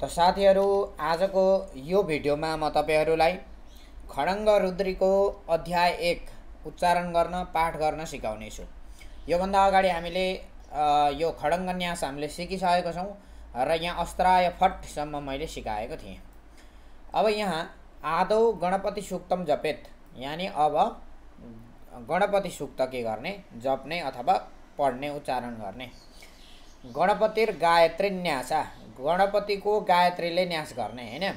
त साथीहरू आजको यो भिडियोमा म तपाईँहरूलाई खडङ्ग रुद्रीको अध्याय एक उच्चारण गर्न पाठ गर्न सिकाउनेछु योभन्दा अगाडि हामीले यो खडङ्ग न्यास हामीले सिकिसकेको छौँ र यहाँ अस्त्राय फटसम्म मैले सिकाएको थिएँ अब यहाँ आदौ गणपति सुक्तम जपेत यानि अब गणपति सुक्त के गर्ने जप्ने अथवा पढ्ने उच्चारण गर्ने गणपतिर गायत्री न्यासा गणपतिको गायत्रीले न्यास गर्ने होइन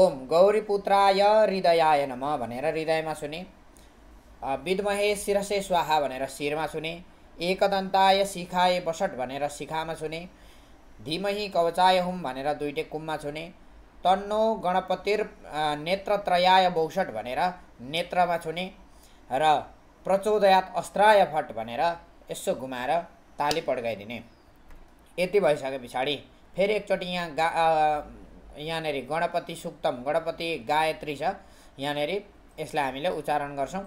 ओम गौरी पुत्राय हृदयाय नम भनेर हृदयमा सुने विद्महे शिरसे स्वाहा भनेर शिरमा सुने एकदन्ताय शिखाए बसट भनेर शिखामा सुने धिमही कवचाय हुम भनेर दुइटै कुममा छुने तन्नो गणपतिर नेत्रत्रयाय बौसट भनेर नेत्रमा छुने र प्रचोदयात अस्त्राय फट भनेर यसो घुमाएर ताली पड्काइदिने यति भइसके पछाडि फेरि एकचोटि यहाँ गा यहाँनिर गणपति सुक्तम गणपति गायत्री छ यहाँनिर यसलाई हामीले उच्चारण गर्छौँ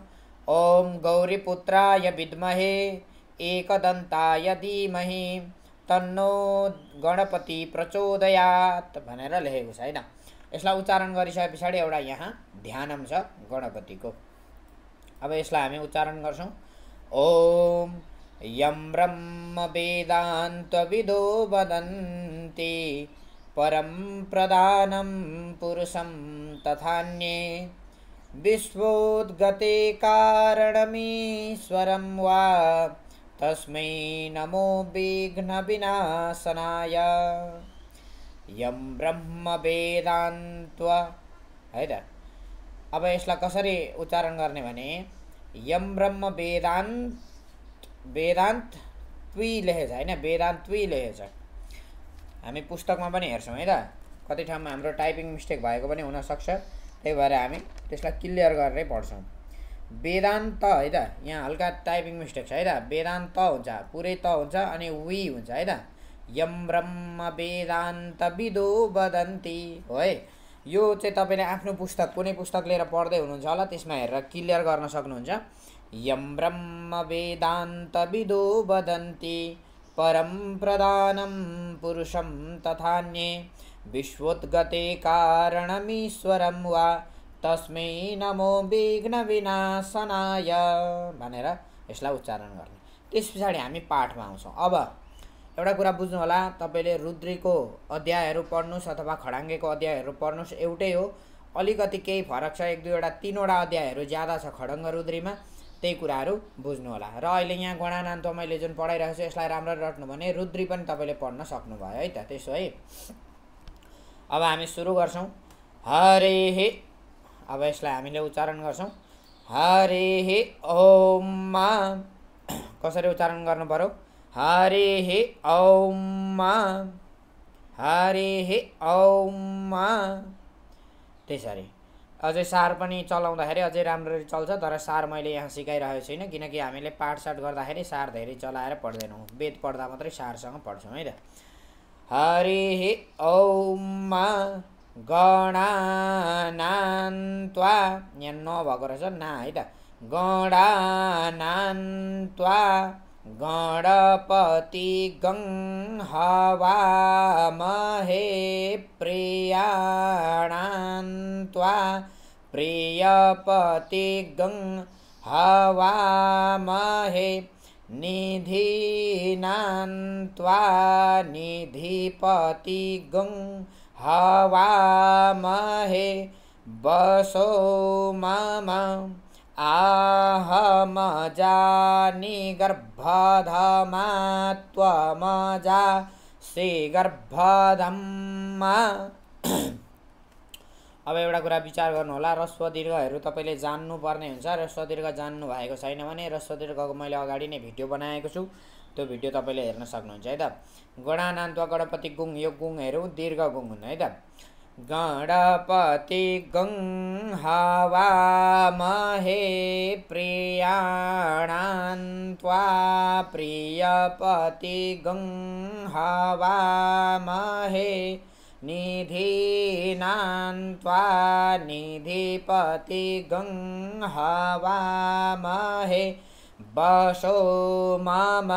ओम गौरी पुत्राय विद्महे एकदन्ताय धीमहि तन्नो गणपति प्रचोदयात भनेर लेखेको छ होइन यसलाई उच्चारण गरिसके पछाडि एउटा यहाँ ध्यानम छ गणपतिको अब यसलाई हामी उच्चारण गर्छौँ ओम यम यं ब्रह्मवेदान्त्वविदो वदन्ति परम प्रधानं पुरुषं तथान्ये विश्वोद्गते कारणमीश्वरं वा तस्मै नमो विघ्न विनाशनाय यम ब्रह्म वेदान्त है अब यसलाई कसरी उच्चारण करने वाने यम ब्रह्म वेदांत वेदान्त त्वी लेखेछ होइन वेदान्त त्वी लेखेछ हामी पुस्तकमा पनि हेर्छौँ है त कति ठाउँमा हाम्रो टाइपिङ मिस्टेक भएको पनि हुनसक्छ त्यही भएर हामी त्यसलाई क्लियर गरेरै पढ्छौँ वेदान्त है त यहाँ हल्का टाइपिङ मिस्टेक छ है त वेदान्त हुन्छ पुरै त हुन्छ अनि वी हुन्छ है त यम ब्रह्म वेदान्त विदो बदन्ती हो है यो चाहिँ तपाईँले आफ्नो पुस्तक कुनै पुस्तक लिएर पढ्दै हुनुहुन्छ होला त्यसमा हेरेर क्लियर गर्न सक्नुहुन्छ यं ब्रह्मवेदान्तविदो वदन्ति परं प्रधानं पुरुषं तथान्ये विश्वोद्गते कारणमीश्वरं वा तस्मै नमो विघ्नविनाशनाय भनेर यसलाई उच्चारण गर्ने त्यस पछाडि हामी पाठमा आउँछौँ अब एउटा कुरा बुझ्नु होला तपाईँले रुद्रीको अध्यायहरू पढ्नुहोस् अथवा खडाङ्गेको अध्यायहरू पढ्नुहोस् एउटै हो अलिकति केही फरक छ एक दुईवटा तिनवटा अध्यायहरू ज्यादा छ खडङ्ग रुद्रीमा त्यही कुराहरू होला र अहिले यहाँ गणानान्त मैले जुन पढाइरहेको छु यसलाई राम्ररी रट्नु भने रुद्री पनि तपाईँले पढ्न सक्नुभयो है त त्यसो है अब हामी सुरु गर्छौँ हरे हे अब यसलाई हामीले उच्चारण गर्छौँ हरे हे ओममा कसरी उच्चारण गर्नु पऱ्यो हरे हे ओममा हरे हे ओममा त्यसरी अझै सार पनि चलाउँदाखेरि अझै राम्ररी चल्छ तर सार मैले यहाँ सिकाइरहेको छुइनँ किनकि हामीले पाठ साठ गर्दाखेरि सार धेरै चलाएर पढ्दैनौँ वेद पढ्दा मात्रै सारसँग पढ्छौँ है त हरि औमा गणान्त्वा यहाँ नभएको रहेछ ना है त गणान्त्वा गणपति गङ हवा महे प्रे प्रजापति गं हवामहे निधीनां त्वा गं हवामहे वसो मम आहमजानि गर्भधमा त्वमजा श्रीगर्भधम्मा अब एउटा कुरा विचार गर्नुहोला रस्वदीर्घहरू दीर्घहरू तपाईँले जान्नुपर्ने हुन्छ र जान्नु भएको छैन भने र मैले अगाडि नै भिडियो बनाएको छु त्यो भिडियो तपाईँले हेर्न सक्नुहुन्छ है त गणानन्त गणपति गुङ यो गुङहरू दीर्घ गुङ हुन् है त गणपति गुङ हवा महे प्रियाणान्त्वा प्रियपति गुङ हवा महे निधीनां त्वा निधिपतिगं हवामहे वसो मम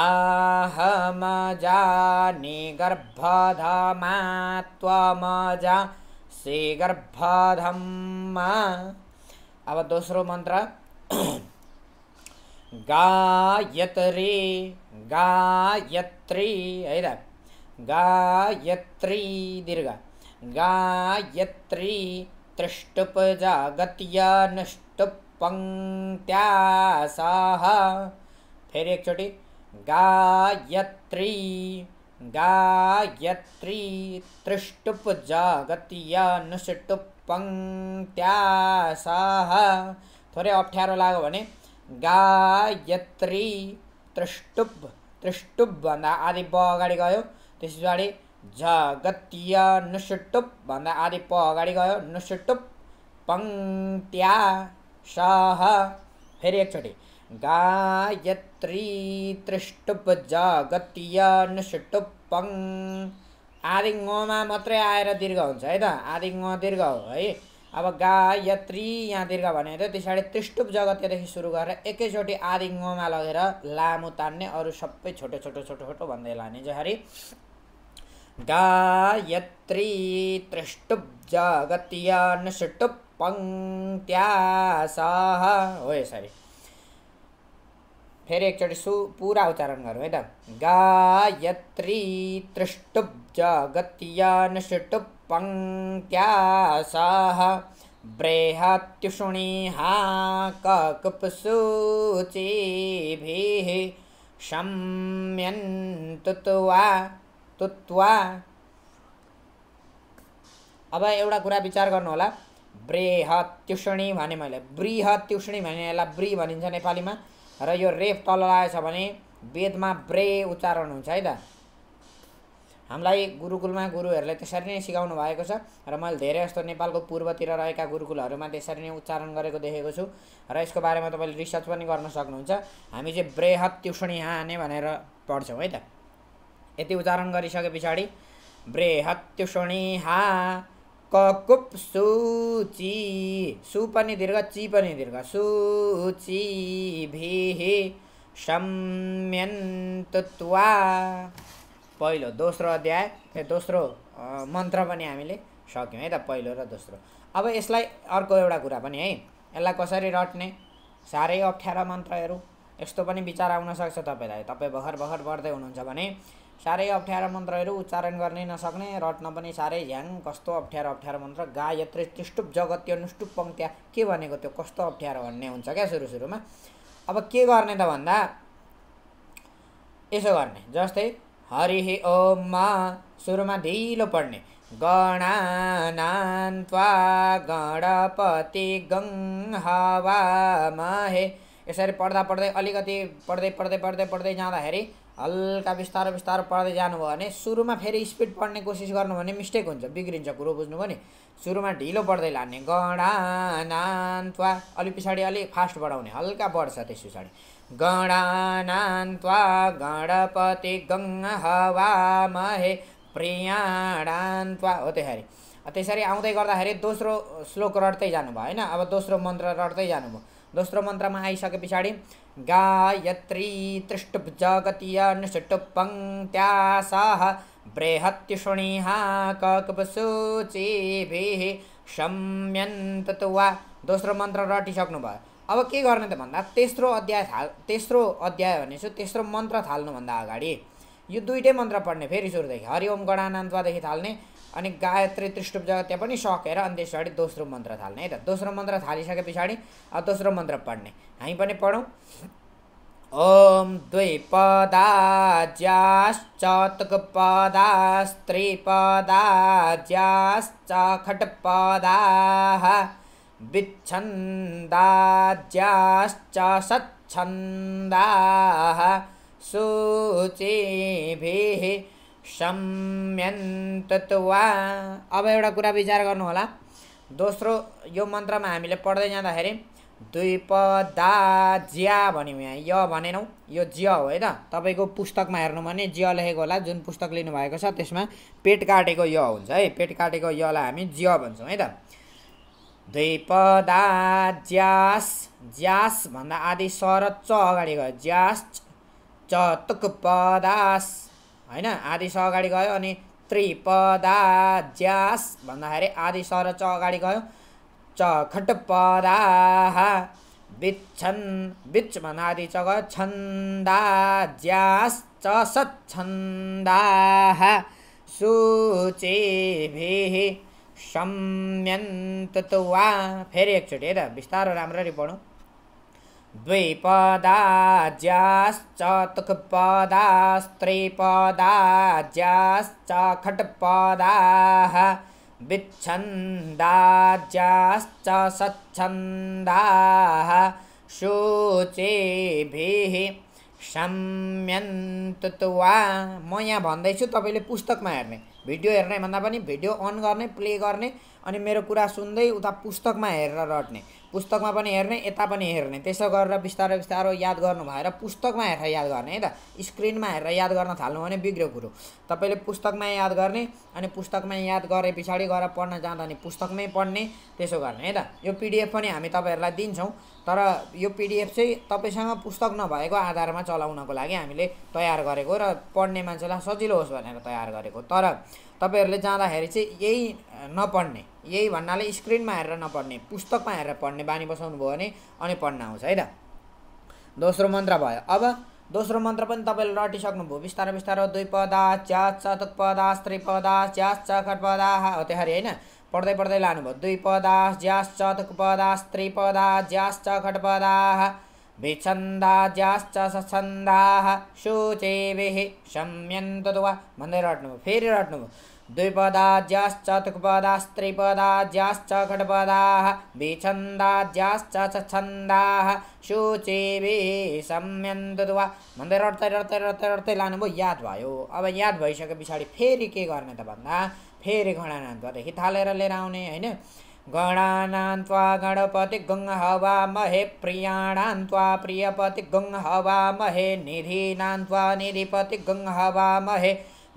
आहमजानि गर्भधमा त्वमजा श्रीगर्भधम्मा अब दोस्रो मन्त्र गायत्री गायत्री है गायत्री दीर्घ गायत्री त्रिष्टुप नष्टुपङ्क्त्या साः फेरि एक गायत्री गायत्री त्रिष्टुपजागत्या नष्टुपङ्क्त्या साः थोरै अप्ठ्यारो लाग्यो भने गायत्री त्रिष्टुप त्रिष्टुप भन्दा आधी ब अगाडि गयो त्यस पछाडि झगत्य नुसुटुप भन्दा आदि प अगाडि गयो नुसुटुप पङ्क्त्या सह फेरि एकचोटि गायत्री त्रिष्टुप जगतिया नुसुटुप पङ आदि ङमा मात्रै आएर दीर्घ हुन्छ है त आदि ङ दीर्घ हो है अब गायत्री यहाँ दीर्घ भने त पछाडि त्रिष्टुप जगत्यदेखि सुरु गरेर एकैचोटि आदि ङमा लगेर लामो तान्ने अरू सबै छोटो छोटो छोटो छोटो भन्दै लाने जसरी गायत्री त्रिष्टुप जागतिया षटुप् पङ्क्त्यासाः ओए सॉरी फिर एक चोटी सु पूरा उच्चारण करो एकदम गायत्री त्रिष्टुप त्रिष्टुप् जगत्यान् षटुप् पङ्क्त्यासाः हा ककुप्सूचिभिः भी त्वा त्वा अब एउटा कुरा विचार गर्नुहोला ब्रेहत्युषणी भने मैले बृहत्युषणी भने यसलाई ब्री भनिन्छ नेपालीमा र यो रेफ तल आएछ भने वेदमा ब्रे उच्चारण हुन्छ है त हामीलाई गुरुकुलमा गुरुहरूले त्यसरी नै सिकाउनु भएको छ र मैले धेरै जस्तो नेपालको पूर्वतिर रहेका गुरुकुलहरूमा त्यसरी नै उच्चारण गरेको देखेको छु र यसको बारेमा तपाईँले रिसर्च पनि गर्न सक्नुहुन्छ हामी चाहिँ बृहत्युषणी हाने भनेर पढ्छौँ है त यति उच्चारण गरिसके पछाडि बृहत्युषणी हा ककुप सु पनि दीर्घ ची पनि दीर्घ सुची सम्यन्तुत्वा पहिलो दोस्रो अध्याय दोस्रो मन्त्र पनि हामीले सक्यौँ है त पहिलो र दोस्रो अब यसलाई अर्को एउटा कुरा पनि है यसलाई कसरी रट्ने साह्रै अप्ठ्यारा मन्त्रहरू यस्तो पनि विचार आउनसक्छ तपाईँलाई तपाईँ भर्खर भर्खर पढ्दै हुनुहुन्छ भने साह्रै अप्ठ्यारो मन्त्रहरू उच्चारण गर्नै नसक्ने रट्न पनि साह्रै झ्याङ कस्तो अप्ठ्यारो अप्ठ्यारो मन्त्र गा यत्रै तिष्टुप जगत्यो नुष्टुप पङ्क्त्या के भनेको त्यो कस्तो अप्ठ्यारो भन्ने हुन्छ क्या सुरु सुरुमा अब के गर्ने त भन्दा यसो गर्ने जस्तै हरि मा सुरुमा ढिलो पढ्ने गणान्वा गणपति गङ हवा महे यसरी पढ्दा पढ्दै अलिकति पढ्दै पढ्दै पढ्दै पढ्दै जाँदाखेरि हल्का बिस्तारो बिस्तारो पढ्दै जानुभयो भने सुरुमा फेरि स्पिड पढ्ने कोसिस गर्नु भने मिस्टेक हुन्छ बिग्रिन्छ कुरो बुझ्नुभयो नि सुरुमा ढिलो पढ्दै लाने गणान्त्वा अलि पछाडि अलिक फास्ट बढाउने हल्का बढ्छ त्यस पछाडि गणान्त्वा गणपति गङ हवा महे प्रियाणान्त्वा हो त्यसरी त्यसरी आउँदै गर्दाखेरि दोस्रो श्लोक रट्दै जानुभयो होइन अब दोस्रो मन्त्र रट्दै जानुभयो दोस्रो मन्त्रमा आइसके पछाडि गायत्री तृष्टुप् जगति अनुष्टुपङ्क्त्यासाः बृहत्युष्णीः शम्यन्त वा दोस्रो मन्त्र रटिसक्नु भयो अब के गर्ने त भन्दा तेस्रो अध्याय थाल तेस्रो अध्याय भनेपछि तेस्रो मन्त्र थाल्नुभन्दा अगाडि यो दुइटै मन्त्र पढ्ने फेरि सुरुदेखि हरिओम गणानन्दवादेखि थाल्ने अनि गायत्री त्रिष्टुप जगत त्यहाँ पनि सकेर अनि त्यस पछाडि दोस्रो मन्त्र थाल्ने है त दोस्रो मन्त्र थालिसके पछाडि अब दोस्रो मन्त्र पढ्ने हामी पनि पढौँ ॐ द्विपदाज्याश्चतुकपदास्त्रिपदाज्याश्च खट्पदाः विच्छन्दाज्याश्च सच्छन्दाः शुचिभिः सम्यन्तत्वा अब एउटा कुरा विचार गर्नुहोला दोस्रो यो मन्त्रमा हामीले पढ्दै जाँदाखेरि द्विपदा ज्या भन्यौँ यहाँ य भनेनौँ यो ज हो है त तपाईँको पुस्तकमा हेर्नु भने ज लेखेको होला जुन पुस्तक लिनुभएको छ त्यसमा पेट काटेको य हुन्छ है पेट काटेको यलाई हामी ज भन्छौँ है त द्विपदा ज्यास ज्यास भन्दा आदि सर च अगाडि गयो ज्यास च पदास होइन आदि स अगाडि गयो अनि त्रिपदा ज्यास भन्दाखेरि आदि स र च अगाडि गयो खट पदा बिच्छन् बिच भन्दा आदि च गयो छन्दा ज्यास च सच्छन्दा सम्यन्त वा फेरि एकचोटि है त बिस्तारो राम्ररी पढौँ द्विपदाज्याश्चतुक्पदास्त्रिपदाज्याश्च विच्छन्दाज्याश्च सच्छन्दाः शोचेभिः क्षम्यन्त वा म यहाँ भन्दैछु तपाईँले पुस्तकमा हेर्ने भिडियो हेर्ने भन्दा पनि भिडियो अन गर्ने प्ले गर्ने अनि मेरो कुरा सुन्दै उता पुस्तकमा हेरेर रट्ने पुस्तकमा पनि हेर्ने यता पनि हेर्ने त्यसो गरेर बिस्तारो बिस्तारो याद गर्नु भएर पुस्तकमा हेरेर याद गर्ने है त स्क्रिनमा हेरेर याद गर्न थाल्नु भने बिग्रियो कुरो तपाईँले पुस्तकमा याद गर्ने अनि पुस्तकमा याद गरे पछाडि गएर पढ्न जाँदा नि पुस्तकमै पढ्ने त्यसो गर्ने है त यो पिडिएफ पनि हामी तपाईँहरूलाई दिन्छौँ तर यो पिडिएफ चाहिँ तपाईँसँग पुस्तक नभएको आधारमा चलाउनको लागि हामीले तयार गरेको र पढ्ने मान्छेलाई सजिलो होस् भनेर तयार गरेको तर तपाईँहरूले जाँदाखेरि चाहिँ यही नपढ्ने यही भन्नाले स्क्रिनमा हेरेर नपढ्ने पुस्तकमा हेरेर पढ्ने बानी बसाउनु भयो भने अनि पढ्न आउँछ है त दोस्रो मन्त्र भयो अब दोस्रो मन्त्र पनि तपाईँले रटिसक्नुभयो बिस्तारो बिस्तारो दुई पदा च्यास चतुक पदा स्त्री पदा च्यास चकट पदा हो त्यसरी होइन पढ्दै पढ्दै लानुभयो दुई पदा ज्याश्च तुकपदा स्त्रीपदा ज्याश्च ज्यास विछन्दा ज्याश्च सछन्दाः शुचेभिः शम्यन्तु वा भन्दै रट्नुभयो फेरि रट्नुभयो द्विपदा ज्याश्च तुकपदा स्त्रीपदा ज्याश्च खटपदाः विछन्दा ज्याश्च सछन्दाः शुचेभिः सम्यन्त वा भन्दै रट्दै रट्दै रट्दै रट्दै लानुभयो याद भयो अब याद भइसके पछाडि फेरि के गर्ने त भन्दा फेरि गणानान्त देखि हिथालेर लिएर आउने होइन गणानान्त्वा गणपति गङ हवामहे प्रियाणान्त्वा प्रियपति गङ निधि नान्वा निधिपति गङ महे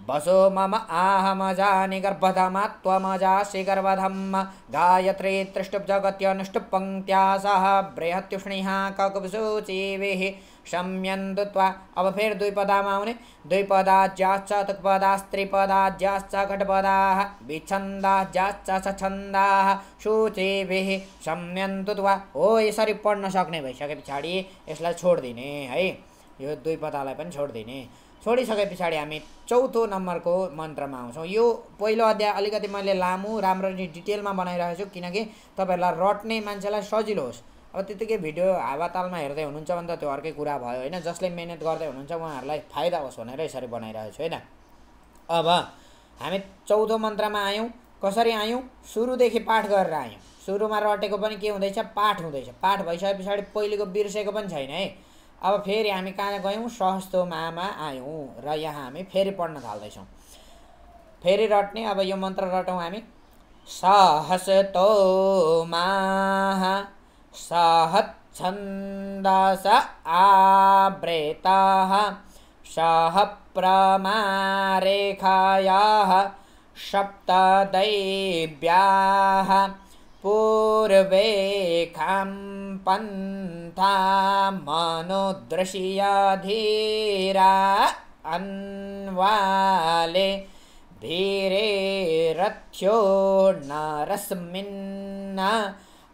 बसो मम आहमजानि गर्भधमा त्वमजासि गर्भधम् गायत्री त्रिष्टुप् जगत्यनुष्टुपङ्क्त्या सह बृहत्युष्णिः ककुसुचिभिः शम्यन्तु त्वा अब दुई पदामा आउने दुई पदा द्विपदाज्याश्च पदा घटपदाः विच्छन्दाज्याश्च सछन्दाः शुचिभिः शम्यन्तु त्वा हो यसरी पढ्न सक्ने भइसके पछाडि यसलाई छोडिदिने है यो दुई पदालाई पनि छोडिदिने छोडिसके पछाडि हामी चौथो नम्बरको मन्त्रमा आउँछौँ यो पहिलो अध्याय अलिकति मैले लामो राम्ररी डिटेलमा बनाइरहेको छु किनकि तपाईँहरूलाई रट्ने मान्छेलाई सजिलो होस् अब त्यतिकै भिडियो हावातालमा हेर्दै हुनुहुन्छ भने त त्यो अर्कै कुरा भयो होइन जसले मिहिनेत गर्दै हुनुहुन्छ उहाँहरूलाई फाइदा होस् भनेर यसरी बनाइरहेको छु होइन अब हामी चौथो मन्त्रमा आयौँ कसरी आयौँ सुरुदेखि पाठ गरेर आयौँ सुरुमा रटेको पनि के हुँदैछ पाठ हुँदैछ पाठ भइसके पछाडि पहिलेको बिर्सेको पनि छैन है अब फेरि हामी कहाँ गयौँ सहस्तोमामा आयौँ र यहाँ हामी फेरि पढ्न थाल्दैछौँ फेरि रट्ने अब यो मन्त्र रटौँ हामी सहस्तोमा सहच्छन्दस आब्रेताः सः प्रमारेखायाः रेखायाः सप्तदैव्याः पूर्वेखां पन्था अन्वाले भीरेरथ्यो न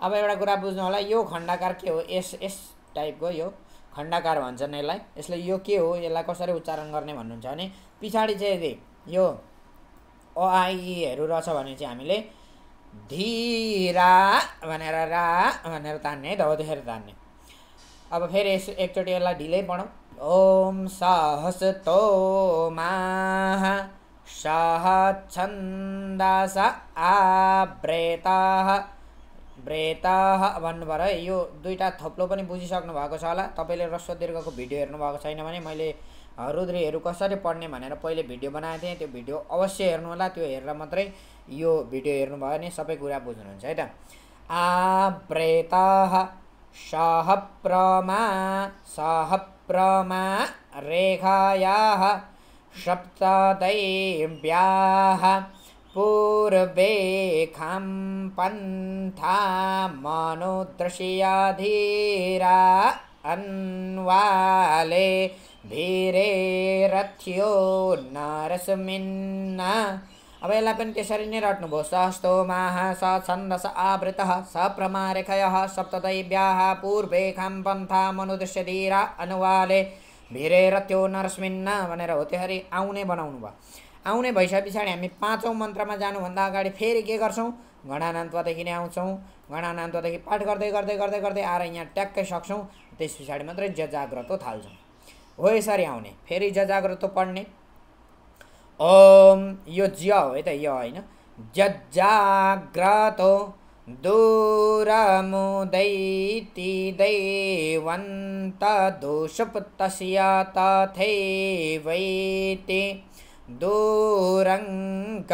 अब एउटा कुरा बुझ्नु होला यो खण्डाकार के हो एस एस टाइपको यो खण्डाकार भन्छन् यसलाई यसले यो के हो यसलाई कसरी उच्चारण गर्ने भन्नुहुन्छ भने पछाडि चाहिँ यदि यो अआइहरू रहेछ भने चाहिँ हामीले धीरा भनेर रा भनेर तान्ने है धौधेर तान्ने अब फेरि यस एकचोटि यसलाई ढिलै पढौँ ओम सहस तोमा सह छन्दास आव्रेता ब्रेताह भन्नुभयो यो दुईवटा थप्लो पनि बुझिसक्नु भएको छ होला तपाईँले रस्व दीर्घको भिडियो भएको छैन भने मैले रुद्रीहरू कसरी पढ्ने भनेर पहिले भिडियो बनाएको थिएँ त्यो भिडियो अवश्य हेर्नु होला त्यो हेरेर मात्रै यो भिडियो हेर्नुभयो भने सबै कुरा बुझ्नुहुन्छ है त आ ब्रेताह सहप्रमा प्रमा सह प्रमा रेखाया पूर्वेखं पन्था मनुदृशियाधीरा अन्वाले धीरे रथ्यो नरस्मिन्न अब यसलाई पनि त्यसरी नै रट्नुभयो सहस्तोमाह स छन्दस आवृतः स प्रमारेखयः सप्तदैव्याः पूर्वेखां पन्था मनुदृश्य धीरा अनुवाले भिरे रथ्यो नरस्मिन्न भनेर हो त्यसरी आउने बनाउनु भयो आउने भइसके पछाडि हामी पाँचौँ मन्त्रमा जानुभन्दा अगाडि फेरि के गर्छौँ घडानान्तदेखि नै आउँछौँ घडानान्तदेखि पाठ गर्दै गर्दै गर्दै गर्दै आएर यहाँ ट्याक्कै सक्छौँ त्यस पछाडि मात्रै जजाग्रतो थाल्छौँ हो यसरी आउने फेरि जजाग्रतो पढ्ने ओम यो ज हो है त यो होइन जजाग्रतो दूरमुदैति दैवन्त दोषुप्तस्य तथैवैति दूरङ्गमं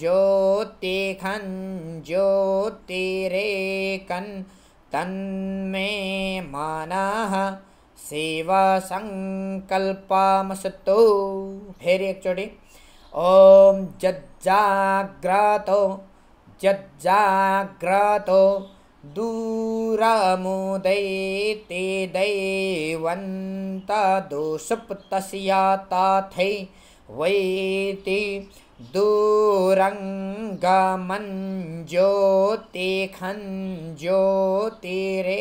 ज्योतिखन् ज्योतिरे तन्मे मानाः सेवासङ्कल्पामसौ फेरि एकचोटि ॐ ज्जाग्रातो जाग्रातो दूरामुदैते दैवन्तदुसुप्तस्य या ताथै वैति दूरङ्गमञ्ज्योतिखन् ज्योतिरेकन्तन्मे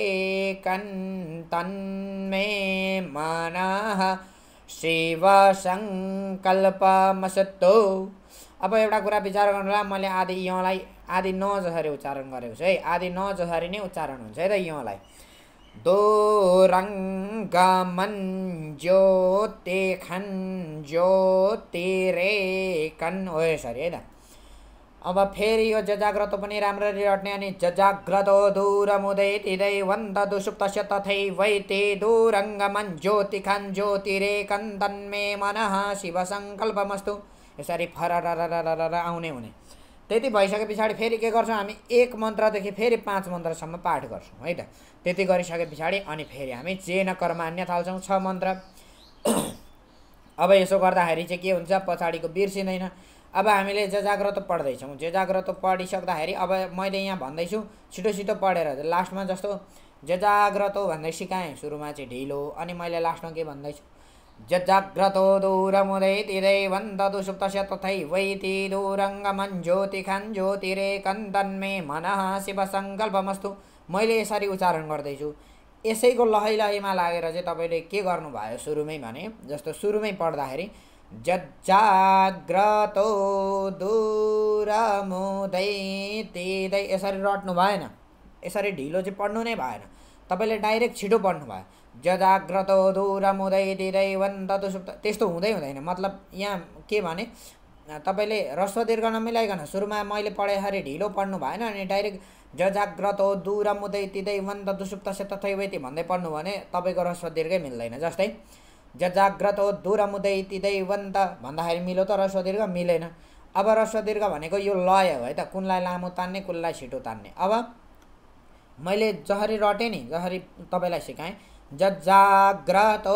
मनः शिवसङ्कल्पमसत्तो अब एउटा कुरा विचार होला मैले आदि यहाँलाई आदि न जसरी उच्चारण गरेको छु है आदि न जसरी नै उच्चारण हुन्छ है त यहाँलाई दो रंग मन खन दोरङ्गमञ्ज्योतिखन् कन ओ सर है अब फेरि यो जजाग्रत जजाग्रतोपनि राम्ररी रट्ने अनि जजाग्रतो दूरमुदैति दैवन्त दुसुप्तस्य तथैवैति दूरङ्गमन् ज्योतिखन् ज्योतिरेकन् तन्मे मनः शिवसङ्कल्पमस्तु यसरी फर आउने हुने त्यति भइसके पछाडि फेरि के गर्छौँ हामी एक मन्त्रदेखि फेरि पाँच मन्त्रसम्म पाठ गर्छौँ है त त्यति गरिसके पछाडि अनि फेरि हामी चेन कर्मान्य थाल्छौँ छ मन्त्र अब यसो गर्दाखेरि चाहिँ के हुन्छ पछाडिको बिर्सिँदैन अब हामीले जे जाग्रत पढ्दैछौँ जे जाग्रत पढिसक्दाखेरि अब मैले यहाँ भन्दैछु छिटो छिटो पढेर लास्टमा जस्तो जे जाग्रत भन्दै सिकाएँ सुरुमा चाहिँ ढिलो अनि मैले लास्टमा के भन्दैछु जजाग्रतो वन्ददु सुप्तश तथैवैति दूरङ्गमञ्ज्योतिखन् कन्दन्मे मनः शिवसङ्कल्पमस्तु मैले यसरी उच्चारण गर्दैछु यसैको लहै लहैमा लागेर चाहिँ तपाईँले के गर्नुभयो सुरुमै भने जस्तो सुरुमै पढ्दाखेरि जजाग्रतो दूरमुदैतिदै यसरी रट्नु भएन यसरी ढिलो चाहिँ पढ्नु नै भएन तपाईँले डाइरेक्ट छिटो पढ्नु भयो जदाग्रतो दूरमुदैतिरैवन्तु सुप्त त्यस्तो हुँदै हुँदैन मतलब यहाँ के भने तपाईँले रस्व दीर्घ नमिलाइकन सुरुमा मैले पढाएखेरि ढिलो पढ्नु भएन अनि डाइरेक्ट जजाग्रतो दुरमुदै तिदै वन्त दुसुप्त से तथैवैति भन्दै पढ्नु भने तपाईँको रस्व दीर्घै मिल्दैन जस्तै जजाग्रतो दुरमुदै तिदै वन्त भन्दाखेरि मिलो त रस्व दीर्घ मिलेन अब रस्व दीर्घ भनेको यो लय हो है त कुनलाई लामो तान्ने कुनलाई छिटो तान्ने अब मैले जसरी रटेँ नि जसरी तपाईँलाई सिकाएँ जजाग्रतो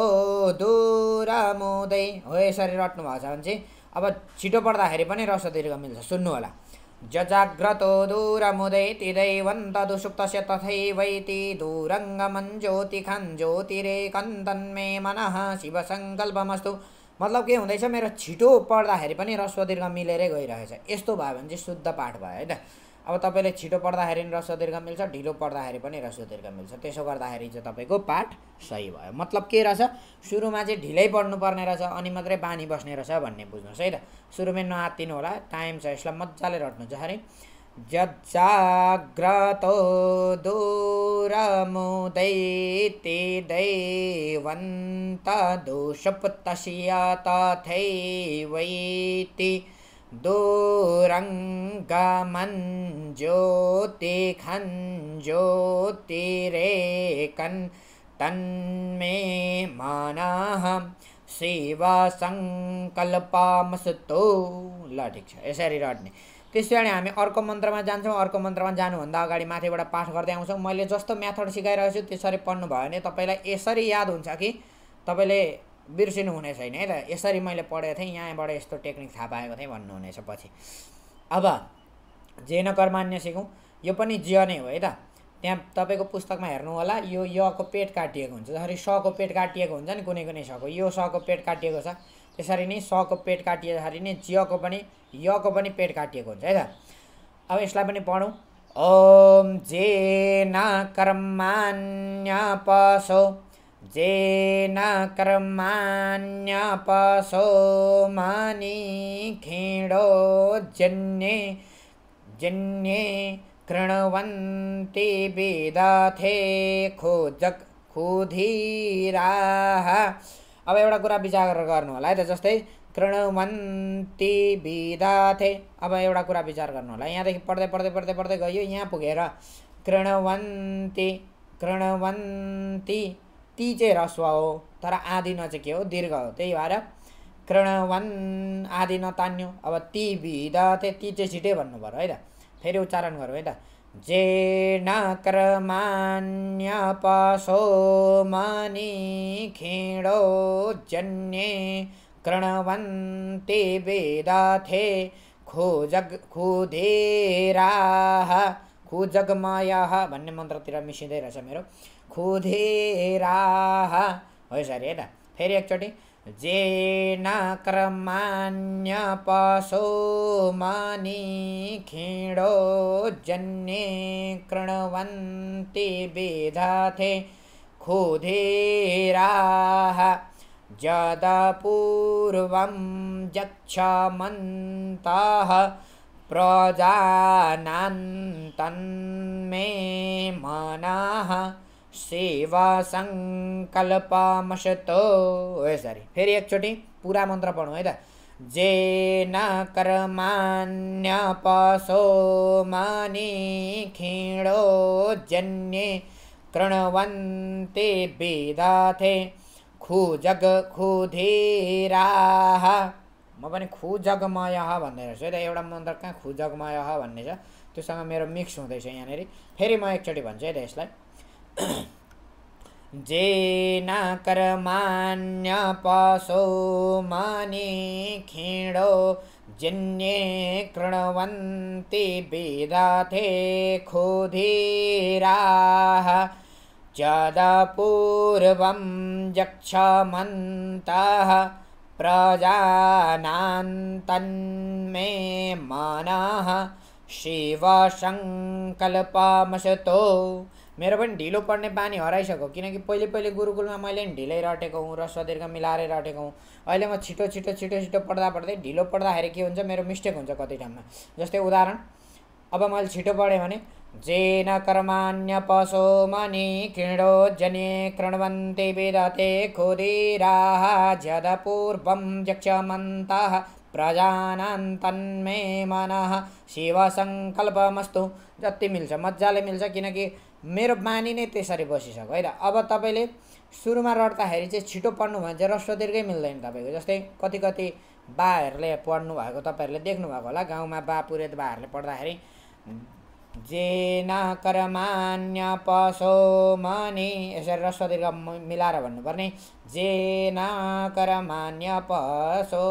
दुरामुदै हो यसरी रट्नु भएको छ भने चाहिँ अब छिटो पढ्दाखेरि पनि रस दीर्घ मिल्छ सुन्नु होला जजाग्रतो दुरमुदै तिदैवन्त दुसुक्तस्य तथैवैति ज्योति ज्योतिखन् ज्योतिरे कन्दन्मे मनः सङ्कल्पमस्तु मतलब के हुँदैछ मेरो छिटो पढ्दाखेरि पनि रस्व दीर्घ मिलेरै गइरहेछ यस्तो भयो भने चाहिँ शुद्ध पाठ भयो है अब तपाईँले छिटो पढ्दाखेरि पनि रस्व दीर्घ मिल्छ ढिलो पढ्दाखेरि पनि रस्व दीर्घ मिल्छ त्यसो गर्दाखेरि चाहिँ तपाईँको पाठ सही भयो मतलब के रहेछ सुरुमा चाहिँ ढिलै पढ्नुपर्ने रहेछ अनि मात्रै बानी बस्ने रहेछ भन्ने बुझ्नुहोस् है त सुरुमै नआत्तिनु होला टाइम छ यसलाई मजाले रट्नु छ जजाग्रतो दूरमुदैति दैवन्त दुषुप्तस्य तथैवैति दोरङ्गमन् ज्योतिखन् ज्योतिरेकन् तन्मे मानाह सेवा सङ्कल्पमस्तो ल ठिक छ यसरी रट्ने त्यसै हामी अर्को मन्त्रमा जान्छौँ अर्को मन्त्रमा जानुभन्दा अगाडि माथिबाट पाठ गर्दै आउँछौँ मैले जस्तो म्याथड सिकाइरहेको छु त्यसरी पढ्नु भयो भने तपाईँलाई यसरी याद हुन्छ कि तपाईँले बिर्सिनु हुने छैन है त यसरी मैले पढेको थिएँ यहाँबाट यस्तो टेक्निक थाहा पाएको थिएँ भन्नुहुनेछ पछि अब जे कर्मान्य सिकौँ यो पनि ज नै हो है त त्यहाँ तपाईँको पुस्तकमा हेर्नु होला यो यको पेट काटिएको हुन्छ जसरी सको पेट काटिएको हुन्छ नि कुनै कुनै सको यो सको पेट काटिएको छ त्यसरी नै सको पेट काटिएछरी नै जियको पनि यको पनि पेट काटिएको हुन्छ है त अब यसलाई पनि पढौँ ओम जे न कर्मान्य पसो जेन कर्माण्यपशो मनिखिडो जन्ये जन्ये कृण्वन्ति विदथे खोजक खुधिराह अब एउटा कुरा विचार गर्नु होला है त जस्तै कृणवन्ती विदाथे अब एउटा कुरा विचार गर्नु होला यहाँदेखि पढ्दै पढ्दै पढ्दै पढ्दै गयो यहाँ पुगेर कृणवन्ती कृणवन्ती ती चाहिँ रस्व हो तर न चाहिँ के हो दीर्घ हो त्यही भएर कृणवन आदि तान्यो अब ती विध त्यो ती चाहिँ छिटै भन्नु पऱ्यो है त फेरि उच्चारण गरौँ है त जे न नक्रमान्य पशो मनि खेडो जन्ये कृणवन्ते वेदथे खुजग खुधेराह खुजगमय भन्ने मन्त्रतिर मिसिँदै रहेछ मेरो खुधिराः वै खेडो जेन खीडो जन्ये कृण्वन्ति विधथे खुधिराः जदपूर्वं जक्षमन्ताः प्रजानान्तन्मे मनः सेवा सङ्कल्पमशतो है सरी फेरि एकचोटि पुरा मन्त्र पढौँ है त जे न कर्मान्य कर्मान्यपशो मनिखिणो जन्ये कृण्वन्ति विदाथे खुजग खुधिराह म पनि खुजगमय भन्ने रहेछ है त एउटा मन्त्र कहाँ खुजगमय भन्ने छ त्योसँग मेरो मिक्स हुँदैछ यहाँनिर फेरि म एकचोटि भन्छु है त यसलाई जेन मानि खीणो जिन्ये कृण्वन्ति विदथे खु चदपूर्वं यक्षमन्तः प्रजानान्तन्मे मानः शि मेरे भी ढिल पड़ने बानी हराइस क्योंकि पैले पैले गुरुकुल में मैं ढिलै रटे हूँ र स्वदीर्घ मिला हूँ अलग अहिले म छिटो छिटो छिटो छिटो पढ़ते ढिल पढ़ा खेल के होता मेरे मिस्टेक होता कति में जस्ते उदाहरण अब मैं छिटो पढ़े जे न कर्मा पशो मनी कृणो जने कृण्वन्ति विदते खुदिराः जदपूर्वं यक्षमन्तः प्रजानान् तन्मे शिव संकल्पमस्तु जी मिल्छ मजा मिल्छ क्योंकि मेरो बानी नै त्यसरी बसिसक्यो है त अब तपाईँले सुरुमा रट्दाखेरि चाहिँ छिटो पढ्नु भने चाहिँ रस्व दीर्घै मिल्दैन तपाईँको जस्तै कति कति बाहरूले पढ्नु भएको तपाईँहरूले देख्नुभएको होला गाउँमा बा पुरेत बाहरूले पढ्दाखेरि जे न कर्मान्य पशो मनि यसरी रस्व दीर्घ मिलाएर भन्नुपर्ने जे कर्मान्य पशो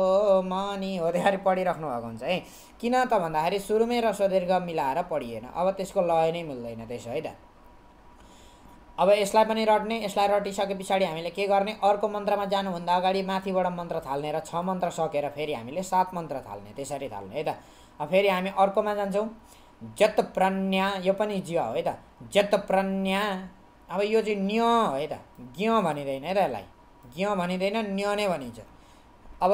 मनि हो त्यसरी पढिराख्नु भएको हुन्छ है किन त भन्दाखेरि सुरुमै रस्व दीर्घ मिलाएर पढिएन अब त्यसको लय नै मिल्दैन त्यसो है त अब यसलाई पनि रट्ने यसलाई रटिसके पछाडि हामीले के गर्ने अर्को मन्त्रमा जानुभन्दा अगाडि माथिबाट मन्त्र थाल्ने र छ मन्त्र सकेर फेरि हामीले सात मन्त्र थाल्ने त्यसरी थाल्ने है त अब फेरि हामी अर्कोमा जान्छौँ जत प्रन्या यो पनि ज्य हो है त जत प्रन्या अब यो चाहिँ न्य है त ज्ञ भनिँदैन है त यसलाई ज्ञ भनिँदैन न्य नै भनिन्छ अब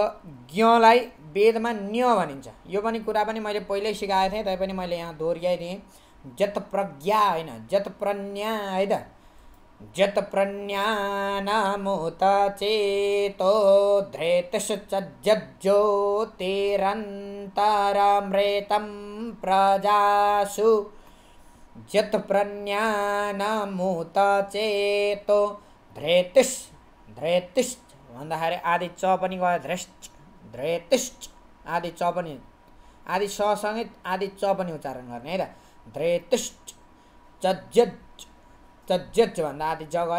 ज्ञलाई वेदमा न्य भनिन्छ यो पनि कुरा पनि मैले पहिल्यै सिकाएको थिएँ तैपनि मैले यहाँ दोहोऱ्याइदिएँ जत प्रज्ञा होइन जत प्रन्या है त जत्प्रज्ञानामुत चेतो धृतिश्च जज्योतिरन्तरामृतं प्रजासु जत्प्रज्ञानामुत चेतो भन्दाखेरि आदि च पनि गयो धृष्ट आदि च पनि आदि ससँगै आदि च पनि उच्चारण गर्ने है त चज्यच जग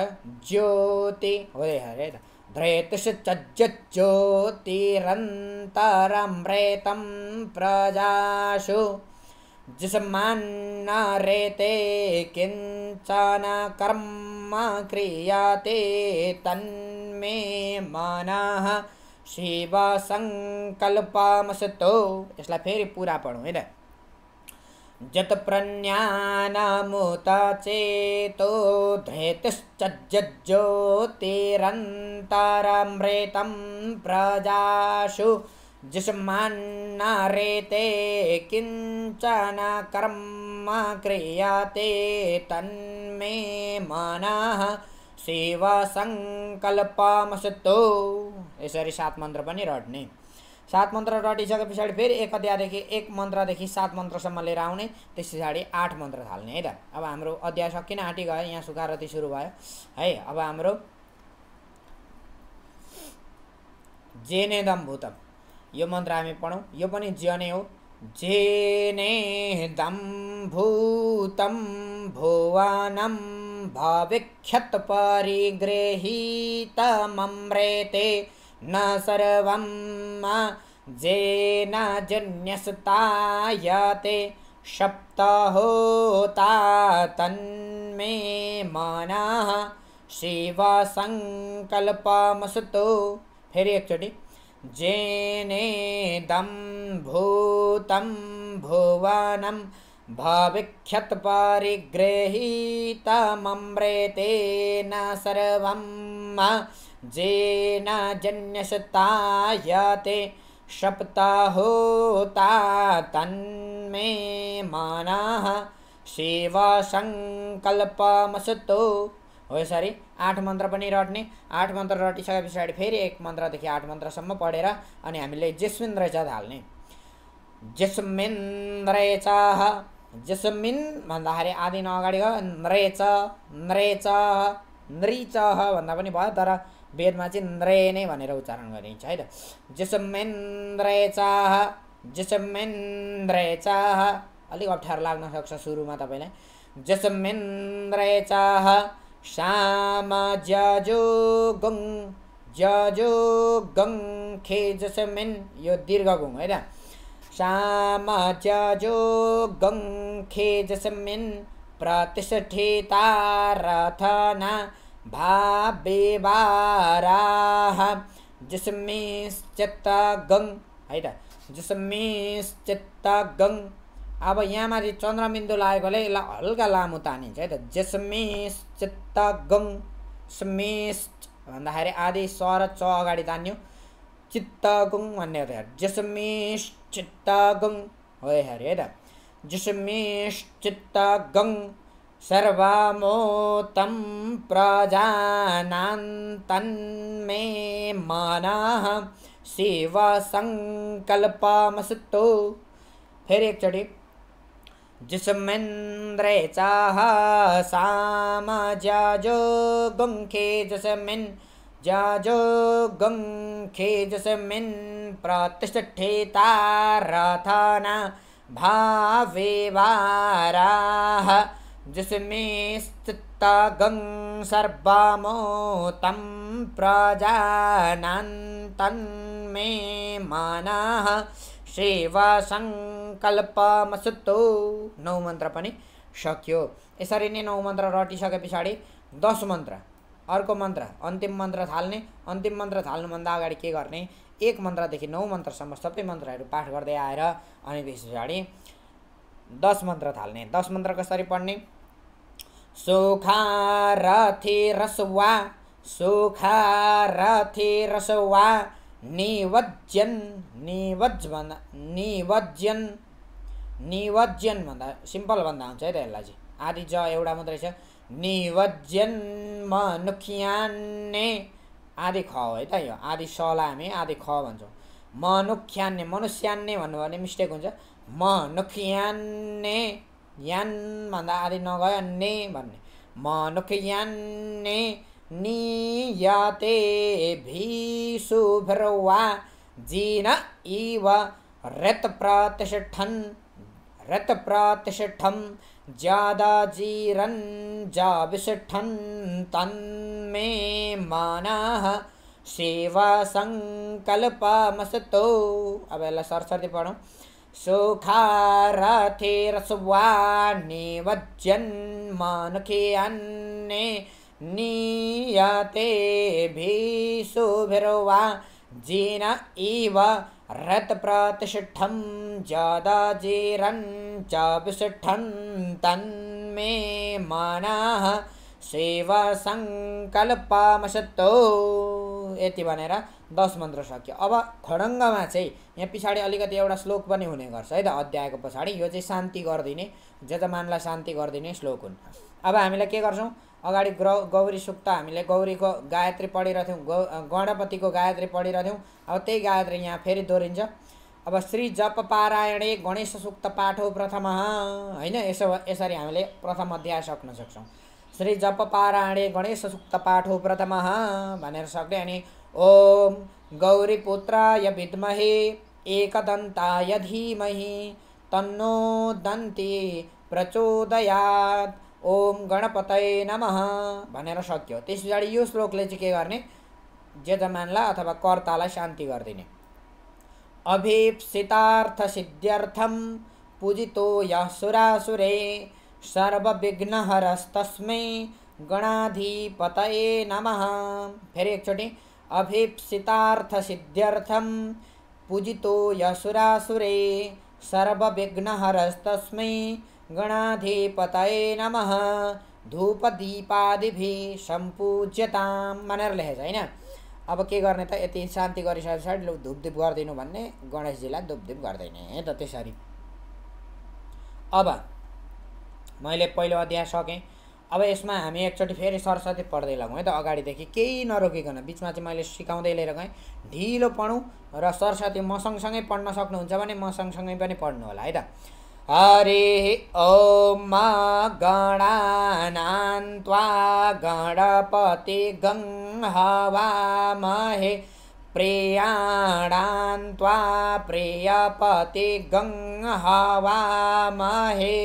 ज्योति हरे हरे धृतुष चज्यज्योतिरन्तरम्रेतं प्रजासु जुषमान्न रेते किञ्चन कर्म क्रियते तन्मे संकल्पमस तो इसलिए फिर पूरा पढ़ू है जत जत्प्रज्ञानमुता चेतो धृतिश्च जज्ज्योतिरन्तरमृतं प्रजाषु जिष्मान्नरेते किञ्चन कर्म क्रियाते तन्मे मनः शिवसङ्कल्पमस्तु यसरी सात मंत्र पर रट्ने सात मन्त्र रटिसके पछाडि फेरि एक अध्यायदेखि एक मन्त्रदेखि सात मन्त्रसम्म लिएर आउने त्यस पछाडि आठ मन्त्र थाल्ने है त अब हाम्रो अध्याय सकिन आँटी गयो यहाँ सुकारती सुरु भयो है अब हाम्रो जेनेदम भूतम यो मन्त्र हामी पढौँ यो पनि जने हो दम भूतम भुवनम भविख्यत न सर्वं जेन जन्यसुतायते शप्तहोता तन्मे मानाः शिवा सङ्कल्पमसुतो फेरि एकचोटि जेनेदं भूतं भुवनं भाविख्यत तेन सर्वं जेन जन्यशतायते सप्ताहोता तन्मे मानः सेवा सङ्कल्पमसतो हो यसरी आठ मन्त्र पनि रट्ने आठ मन्त्र रटिसके पछाडि फेरि एक मन्त्रदेखि आठ मन्त्रसम्म पढेर अनि हामीले जेस्मिन चाँद हाल्ने जेस्मिन चाह जेस्मिन भन्दाखेरि आदि नअगाडि अगाडि गयो नृच नृच नृच भन्दा पनि भयो तर वेदमा चाहिँ नन्द्रे नै भनेर उच्चारण गरिन्छ है त जसमेन्द्रे चाह जसमेन्द्रे चाह अलिक अप्ठ्यारो लाग्न सक्छ सुरुमा तपाईँलाई जसमेन्द्रे चाह श्याम जो गङ जो गङ खे जसमेन यो दीर्घ गुङ है त श्याम जो गङ खे जसमेन प्रतिष्ठिता रथना भावेवाराः जिस्मिश्चित्तगङ है त जिस्मिश्चित्तगङ अब यहाँमा चन्द्रबिन्दु लागेकोले यसलाई हल्का लामो तानिन्छ है त जिस्मिश्चित्तगङ स्मिष्ट भन्दाखेरि आधी स र च अगाडि तान्यो चित्तगुङ भन्ने हो त जिस्मिस चित्तगुङ हो हेऱ्यो है त जिस्मिस चित्तगङ सर्वमोतं प्रजानान्तन्मे मानाः सेवा संकल्पमस्तु फिर एक चढ़ी जिसमिन्द्रे चाह साम जाजो गुंखे जसमिन जाजो गुंखे जसमिन् प्रतिष्ठिता रथाना भावे वाराः जिसमें स्थिता गं सर्वमोतं प्रजानान् तन्मे मानः सङ्कल्पमसुतो नौ मन्त्र पनि सक्यो यसरी नै नौ मन्त्र रटिसके पछाडि दस मन्त्र अर्को मन्त्र अन्तिम मन्त्र थाल्ने अन्तिम मन्त्र थाल्नुभन्दा अगाडि के गर्ने एक मन्त्रदेखि नौ मन्त्रसम्म सबै मन्त्रहरू पाठ गर्दै आएर अनि त्यस पछाडि दस मन्त्र थाल्ने दस मन्त्र कसरी पढ्ने सुखारथिरसुवा सुखारथिरसुवा निवज्यन् निवज भन्दा निवज्यन् भन्दा सिम्पल भन्दा हुन्छ है त यसलाई चाहिँ आदि ज एउटा मात्रै छ निवज्यन् मनुख्याने आदि ख हो है त यो आदि सलाई हामी आदि ख भन्छौँ मनुख्यान्ने मनुष्यान्ने भन्नुभयो भने मिस्टेक हुन्छ मनुख्याने यान भन्दा आदि नगयो ने भन्ने मनुख यान्ने नियते भिसुभ्रवा जीन इव रतप्रतिष्ठन् रतप्रतिष्ठं ज्यादा जीरन् जाविष्ठन् तन्मे मानः सेवा संकल्पमसतो अब यसलाई सरस्वती पढ़ो सुखारथिरस्वा निवज्यन्मनुके अन्ने नियतेभिषुभिर्वा जिन इव रत्प्रतिषिष्ठं जदजेरञ्च तन्मे मनः सेवा सेवासङ्कल्पमसत्तो यति भनेर दस मन्त्र सक्यो अब खडङ्गमा चाहिँ यहाँ पछाडि अलिकति एउटा श्लोक पनि हुने गर्छ है त अध्यायको पछाडि यो चाहिँ शान्ति गरिदिने जजमानलाई शान्ति गरिदिने श्लोक हुन् अब हामीलाई के गर्छौँ अगाडि ग्र गौरी सुक्त हामीले गौरीको गायत्री पढिरहेथ्यौँ गौ गणपतिको गायत्री पढिरहेथ्यौँ अब त्यही गायत्री यहाँ फेरि दोहोरिन्छ अब श्री जप पारायणे गणेश सुक्त पाठो प्रथम होइन यसो यसरी हामीले प्रथम अध्याय सक्न सक्छौँ श्री जप पाराणे पारायणे गणेशसूक्तपाठो प्रथमः भनेर सक्ने अनि ओम गौरीपुत्राय विद्महे एकदन्ताय धीमहि तन्नो दन्ती प्रचोदयात् ओम गणपतय नम भनेर सक्यो त्यस पछाडि यो श्लोकले चाहिँ के गर्ने यजमानलाई अथवा कर्तालाई शान्ति गरिदिने अभिप्सितार्थ सिद्ध्यर्थम पूजितो यह सुरासुरे सर्वविघ्नहरस्तस्मै गणाधिपतये नमः फिर एक छोटी अभीप्सितार्थ सिद्ध्यर्थम पूजितो यसुरासुरे सर्वविघ्नहरस्तस्मै गणाधिपतये नमः धूपदीपादिभिः सम्पूज्यतां भनेर लेखेको छ है अब के गर्ने त यति शान्ति कर पछाडि धुपधुप गरिदिनु भन्ने गणेशजीलाई धुपधुप गरिदिने है त त्यसरी अब मैले पहिलो अध्याय सकेँ अब यसमा हामी एकचोटि फेरि सरस्वती पढ्दै लगौँ है त अगाडिदेखि केही नरोकिकन बिचमा चाहिँ मैले सिकाउँदै लिएर गएँ ढिलो पढौँ र सरस्वती म सँगसँगै पढ्न सक्नुहुन्छ भने म सँगसँगै पनि पढ्नु होला है त हरे ओम गणान्त्वा गणपति गङ हवामहे प्रियाणान्त्वा प्रियपतिगं हवामहे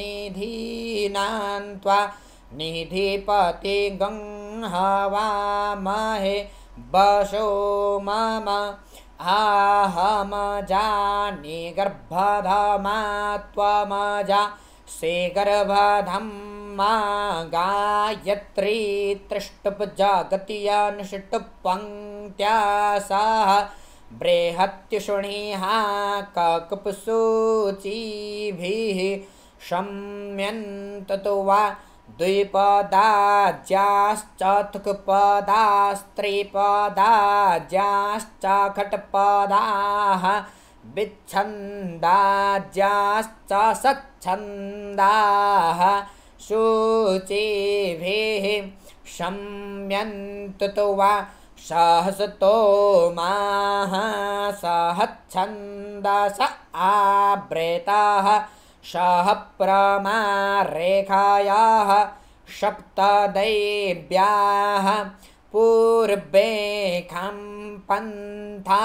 निधिनान्त्वा त्वा हवामहे बसोमम आह मजा निगर्भध त्वमजा मा गायत्री तृष्णुप् जगति अनुष्टुप्पङ्क्त्या सा शम्यन्ततो वा द्विपदाज्याश्चतुकपदास्त्रिपदाज्याश्चखटपदाः जश्च सच्छन्दाः शुचिभिः क्षम्यन्तु वा माः सहच्छन्दस आव्रताः शहप्रमा रेखायाः सप्तदैव्याः खं पन्था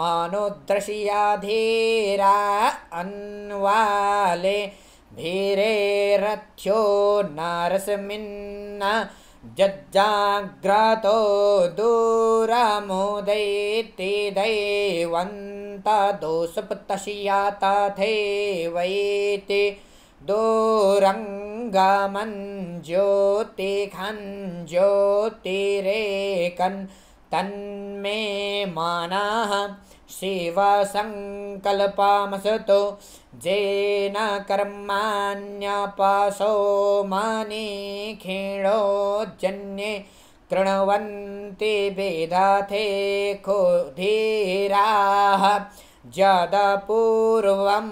मनुदृशधीरा अन्वाले धीरेरथ्यो नारसमिन्न जज्जाग्रतो दूरमोदैति दैवन्तदोषि या तथैवैति दूरङ्गमन् ज्योतिखन् ज्योतिरेकन् तन्मे मानाः शिवसङ्कल्पामसतो जेन कर्माण्यपाशोमनिखिणो जन्ये कृणवन्ति वेदाथे खु धीराः यदपूर्वं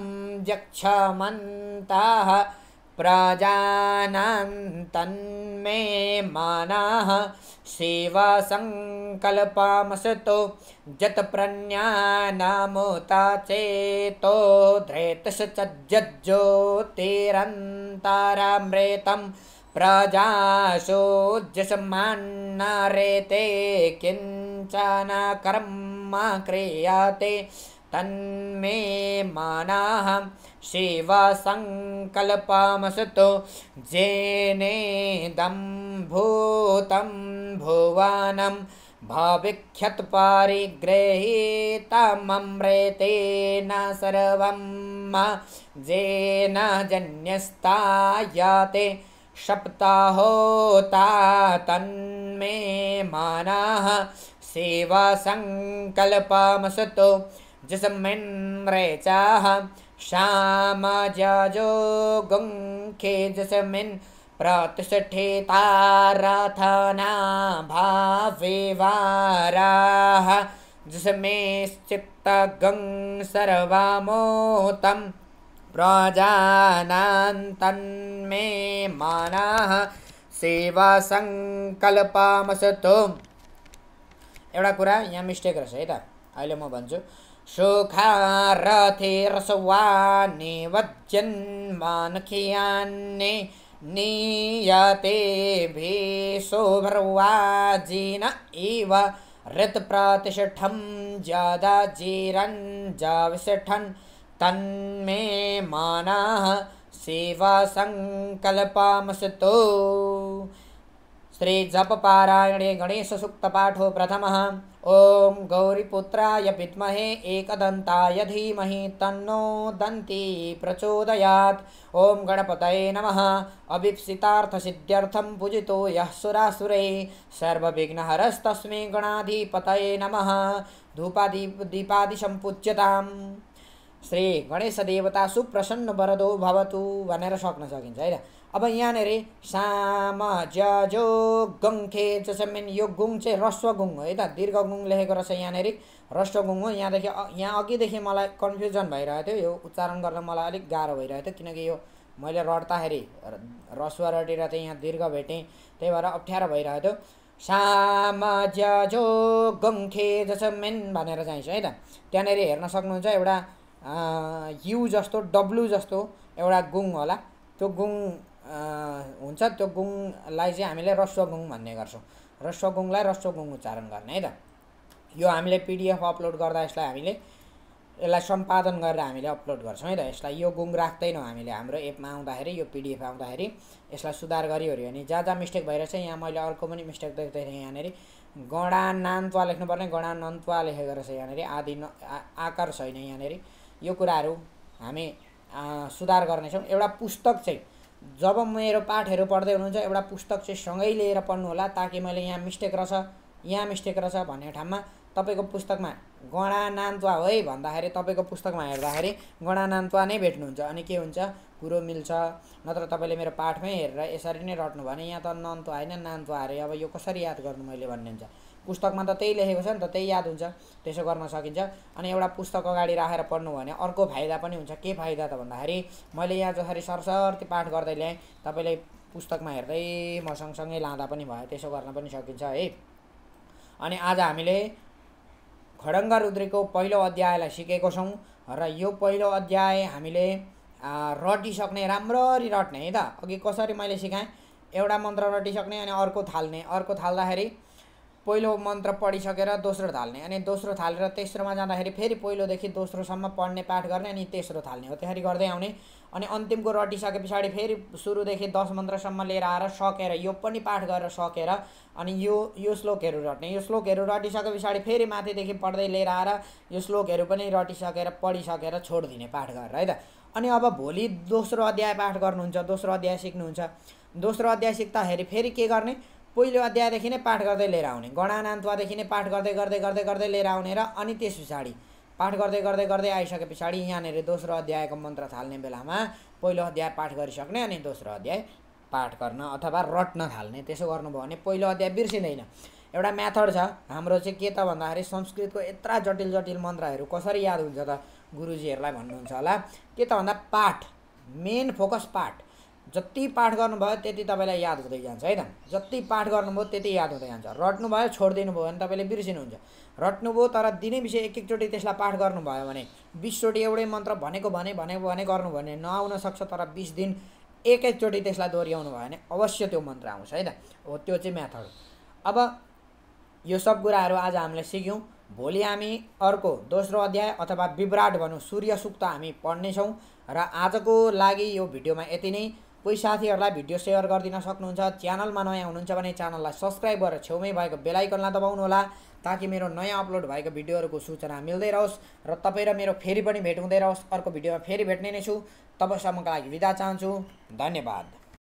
यक्षमन्ताः प्रजानान्तन्मे मानाः सेवासङ्कल्पामसो यत्प्रज्ञानामुता चेतो धृतश्च यज्ज्योतिरन्तारामृतं प्रजासो जषमान्ना किञ्चन कर्म क्रियते तन्मे मानाः सेवासङ्कल्पामसो जेनेदं भूतं भुवनं भाविक्षत्परिग्रही तमृतेन सर्वं जेन जन्यस्ता याते शप्ताहोता तन्मे मानाः सेवा जसमिन्द्रे रेचाह श्याम जजो गुङ्खे जसमिन् प्रतिष्ठे तारथना वाराः जसमे चित्तगं सर्वामोतं प्रजानान् तन्मे मानाः सेवा सङ्कल्पामसतो एउटा कुरा यहाँ मिस्टेक रहेछ है त अहिले म भन्छु शोखारथेरसवा निवज्यन्मानखियान्नियतेभिषोभर्वाजिन एव हृत्प्रातिषठं जदाजीरन् जाविषठन् तन्मे मानाः सेवासङ्कल्पामसतो श्रीजपपारायणे गणेशसूक्तपाठो प्रथमः ॐ गौरीपुत्राय विद्महे एकदन्ताय धीमहि तन्नो दन्ती प्रचोदयात् ॐ गणपतये नमः अभिप्सितार्थसिद्ध्यर्थं पूजितो पूजि सुरासुरैः सर्वविघ्नहरस्तस्मै गणाधिपत नम धूपादीप दीपादिसम्पूज्यताम् श्री गणेशदेवता सुप्रसन्न बरदो भवतु भनेर सक्न सकिन्छ होइन अब यहाँनिर साम ज्या गङ खे जसो मेन यो गुङ चाहिँ रस्व गुङ हो है त दीर्घ गुङ लेखेको रहेछ यहाँनिर रस्व गुङ हो यहाँदेखि यहाँ अघिदेखि मलाई कन्फ्युजन भइरहेको थियो यो उच्चारण गर्न मलाई अलिक गाह्रो भइरहेको थियो किनकि यो मैले रट्दाखेरि रस्व रटेर चाहिँ यहाँ दीर्घ भेटेँ त्यही भएर अप्ठ्यारो भइरहेको थियो साम ज्या गङ खे जसो भनेर चाहिन्छ है त त्यहाँनिर हेर्न सक्नुहुन्छ एउटा यु जस्तो डब्लु जस्तो एउटा गुङ होला त्यो गुङ हुन्छ त्यो गुङलाई चाहिँ हामीले रस्व गुङ भन्ने गर्छौँ रस्व गुङलाई रस्व गुङ उच्चारण गर्ने है त यो हामीले पिडिएफ अपलोड गर्दा यसलाई हामीले यसलाई सम्पादन गरेर हामीले अपलोड गर्छौँ है त यसलाई यो गुङ राख्दैनौँ हामीले हाम्रो एपमा आउँदाखेरि यो पिडिएफ आउँदाखेरि यसलाई सुधार गरिवऱ्यो भने जहाँ जहाँ मिस्टेक भइरहेछ यहाँ मैले अर्को पनि मिस्टेक देख्दै थिएँ यहाँनिर नान्तुवा लेख्नुपर्ने नन्तुवा लेखेको रहेछ यहाँनिर आदि न आकार छैन यहाँनिर यो कुराहरू हामी सुधार गर्नेछौँ एउटा पुस्तक चाहिँ जब मेरो पाठहरू पढ्दै हुनुहुन्छ एउटा पुस्तक चाहिँ सँगै लिएर पढ्नुहोला ताकि मैले यहाँ मिस्टेक रहेछ यहाँ मिस्टेक रहेछ भन्ने ठाउँमा तपाईँको पुस्तकमा गणा नान्तुवा है भन्दाखेरि तपाईँको पुस्तकमा हेर्दाखेरि गणा नान्तुवा नै भेट्नुहुन्छ अनि के हुन्छ कुरो मिल्छ नत्र तपाईँले मेरो पाठमै हेरेर यसरी नै रट्नु भने यहाँ त नन्त्वा होइन नान्त्वा अरे अब यो कसरी याद गर्नु मैले भन्ने हुन्छ पुस्तकमा त त्यही लेखेको छ नि त त्यही याद हुन्छ त्यसो गर्न सकिन्छ अनि एउटा पुस्तक अगाडि राखेर पढ्नु भने अर्को फाइदा पनि हुन्छ के फाइदा त भन्दाखेरि मैले यहाँ जसरी सरसर्ती पाठ गर्दै ल्याएँ तपाईँले पुस्तकमा हेर्दै म सँगसँगै लाँदा पनि भयो त्यसो गर्न पनि सकिन्छ है अनि आज हामीले खडङ्ग रुद्रीको पहिलो अध्यायलाई सिकेको छौँ र यो पहिलो अध्याय हामीले रटिसक्ने राम्ररी रट्ने है त अघि कसरी मैले सिकाएँ एउटा मन्त्र रटिसक्ने अनि अर्को थाल्ने अर्को थाल्दाखेरि पहिलो मन्त्र पढिसकेर दोस्रो थाल्ने अनि दोस्रो थालेर तेस्रोमा जाँदाखेरि फेरि पहिलोदेखि दोस्रोसम्म पढ्ने पाठ गर्ने अनि तेस्रो थाल्ने हो त्यसरी गर्दै आउने अनि अन्तिमको रटिसके पछाडि फेरि सुरुदेखि दस मन्त्रसम्म लिएर आएर सकेर यो पनि पाठ गरेर सकेर अनि यो यो श्लोकहरू रट्ने यो श्लोकहरू रटिसके पछाडि फेरि माथिदेखि पढ्दै लिएर आएर यो श्लोकहरू पनि रटिसकेर पढिसकेर छोडिदिने पाठ गरेर है त अनि अब भोलि दोस्रो अध्याय पाठ गर्नुहुन्छ दोस्रो अध्याय सिक्नुहुन्छ दोस्रो अध्याय सिक्दाखेरि फेरि के गर्ने पहिलो अध्यायदेखि नै पाठ गर्दै लिएर आउने गणानान्तवादेखि नै पाठ गर्दै गर्दै गर्दै गर्दै लिएर आउने र अनि त्यस पछाडि पाठ गर्दै गर्दै गर्दै आइसके पछाडि यहाँनिर दोस्रो अध्यायको मन्त्र थाल्ने बेलामा पहिलो अध्याय पाठ गरिसक्ने अनि दोस्रो अध्याय पाठ गर्न अथवा रट्न थाल्ने त्यसो गर्नुभयो भने पहिलो अध्याय बिर्सिँदैन एउटा म्याथड छ हाम्रो चाहिँ के त भन्दाखेरि संस्कृतको यत्र जटिल जटिल मन्त्रहरू कसरी याद हुन्छ त गुरुजीहरूलाई भन्नुहुन्छ होला के त भन्दा पाठ मेन फोकस पाठ जति पाठ गर्नुभयो त्यति तपाईँलाई याद हुँदै जान्छ है त जति पाठ गर्नुभयो त्यति याद हुँदै जान्छ रट्नुभयो छोडिदिनु भयो भने तपाईँले बिर्सिनुहुन्छ रट्नुभयो तर दिनै विषय एक एकचोटि त्यसलाई पाठ गर्नुभयो भने बिसचोटि एउटै मन्त्र भनेको भने भने भने गर्नु भने नआउन सक्छ तर बिस दिन एक एकचोटि त्यसलाई दोहोऱ्याउनु भयो भने अवश्य त्यो मन्त्र आउँछ है त हो त्यो चाहिँ म्याथड अब यो सब कुराहरू आज हामीले सिक्यौँ भोलि हामी अर्को दोस्रो अध्याय अथवा विभ्राट भनौँ सूर्य सूक्त हामी पढ्नेछौँ र आजको लागि यो भिडियोमा यति नै कोही साथीहरूलाई भिडियो सेयर गरिदिन सक्नुहुन्छ च्यानलमा नयाँ हुनुहुन्छ भने च्यानललाई सब्सक्राइब गरेर छेउमै भएको बेलाइकनलाई दबाउनुहोला ताकि मेरो नयाँ अपलोड भएको भिडियोहरूको सूचना मिल्दै रहोस् र तपाईँ र मेरो फेरि पनि भेट हुँदै रहोस् अर्को भिडियोमा फेरि भेट्ने नै छु तबसम्मका लागि विदा चाहन्छु धन्यवाद